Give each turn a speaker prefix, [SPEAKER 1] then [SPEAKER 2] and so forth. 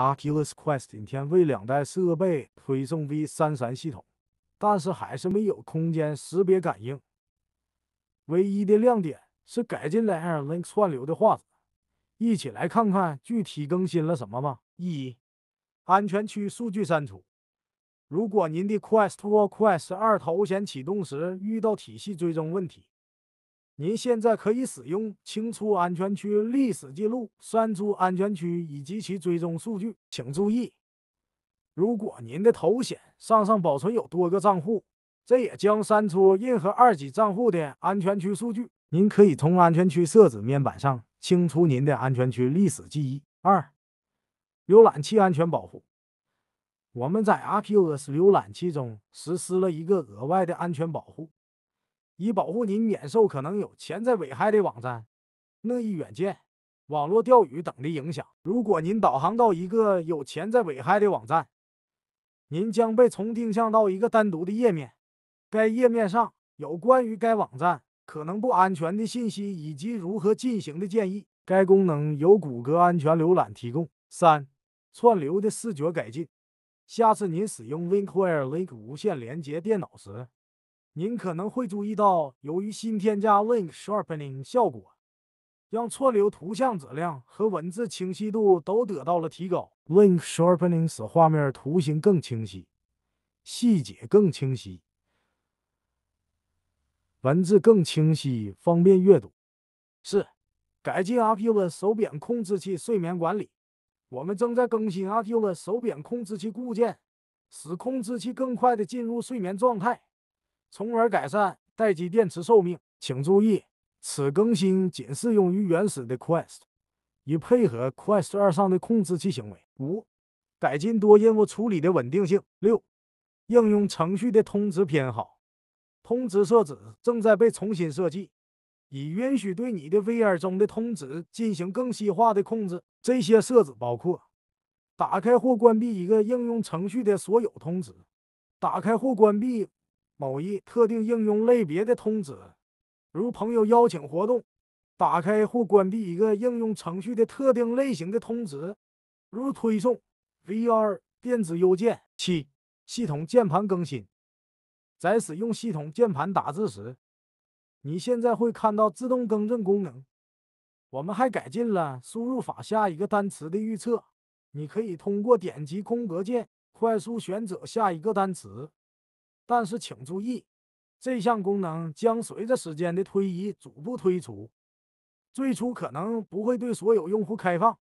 [SPEAKER 1] Aculus Quest 今天为两代设备推送 V3.3 系统，但是还是没有空间识别感应。唯一的亮点是改进了 Air Link 串流的画质。一起来看看具体更新了什么吧。一、安全区数据删除。如果您的 Quest o Quest 二头显启动时遇到体系追踪问题，您现在可以使用清除安全区历史记录、删除安全区以及其追踪数据。请注意，如果您的头显上上保存有多个账户，这也将删除任何二级账户的安全区数据。您可以从安全区设置面板上清除您的安全区历史记忆。二、浏览器安全保护，我们在 r p o s 浏览器中实施了一个额外的安全保护。以保护您免受可能有潜在危害的网站、恶意软件、网络钓鱼等的影响。如果您导航到一个有潜在危害的网站，您将被重定向到一个单独的页面，该页面上有关于该网站可能不安全的信息以及如何进行的建议。该功能由谷歌安全浏览提供。三、串流的视觉改进。下次您使用 w i n k w i r e Link 无线连接电脑时。您可能会注意到，由于新添加 l i n k Sharpening 效果，让错流图像质量和文字清晰度都得到了提高。l i n k Sharpening 使画面图形更清晰，细节更清晰，文字更清晰，方便阅读。四、改进 a p i o 手柄控制器睡眠管理。我们正在更新 a p i o 手柄控制器固件，使控制器更快地进入睡眠状态。从而改善待机电池寿命。请注意，此更新仅适用于原始的 Quest，以配合 Quest 二上的控制器行为。五、改进多任务处理的稳定性。六、应用程序的通知偏好。通知设置正在被重新设计，以允许对你的 VR 中的通知进行更细化的控制。这些设置包括打开或关闭一个应用程序的所有通知，打开或关闭。某一特定应用类别的通知，如朋友邀请活动；打开或关闭一个应用程序的特定类型的通知，如推送、VR、电子邮件。七、系统键盘更新。在使用系统键盘打字时，你现在会看到自动更正功能。我们还改进了输入法下一个单词的预测。你可以通过点击空格键快速选择下一个单词。但是请注意，这项功能将随着时间的推移逐步推出，最初可能不会对所有用户开放。